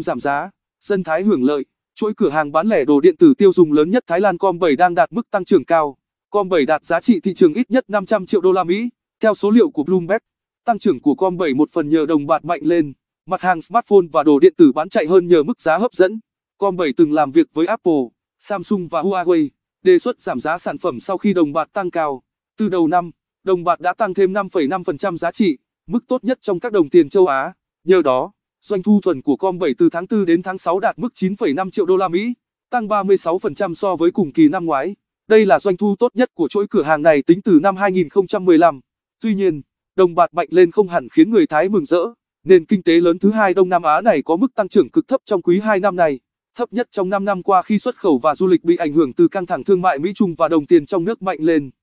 giảm giá, dân Thái hưởng lợi. Chuỗi cửa hàng bán lẻ đồ điện tử tiêu dùng lớn nhất Thái Lan Com7 đang đạt mức tăng trưởng cao. Com7 đạt giá trị thị trường ít nhất 500 triệu đô la Mỹ. Theo số liệu của Bloomberg, tăng trưởng của Com7 một phần nhờ đồng bạc mạnh lên, mặt hàng smartphone và đồ điện tử bán chạy hơn nhờ mức giá hấp dẫn. Com7 từng làm việc với Apple, Samsung và Huawei, đề xuất giảm giá sản phẩm sau khi đồng bạc tăng cao. Từ đầu năm, đồng bạc đã tăng thêm 5,5% giá trị, mức tốt nhất trong các đồng tiền châu Á. Nhờ đó, Doanh thu thuần của Com7 từ tháng 4 đến tháng 6 đạt mức 9,5 triệu đô la Mỹ, tăng 36% so với cùng kỳ năm ngoái. Đây là doanh thu tốt nhất của chuỗi cửa hàng này tính từ năm 2015. Tuy nhiên, đồng bạc mạnh lên không hẳn khiến người Thái mừng rỡ. Nền kinh tế lớn thứ hai Đông Nam Á này có mức tăng trưởng cực thấp trong quý 2 năm này, thấp nhất trong 5 năm qua khi xuất khẩu và du lịch bị ảnh hưởng từ căng thẳng thương mại Mỹ Trung và đồng tiền trong nước mạnh lên.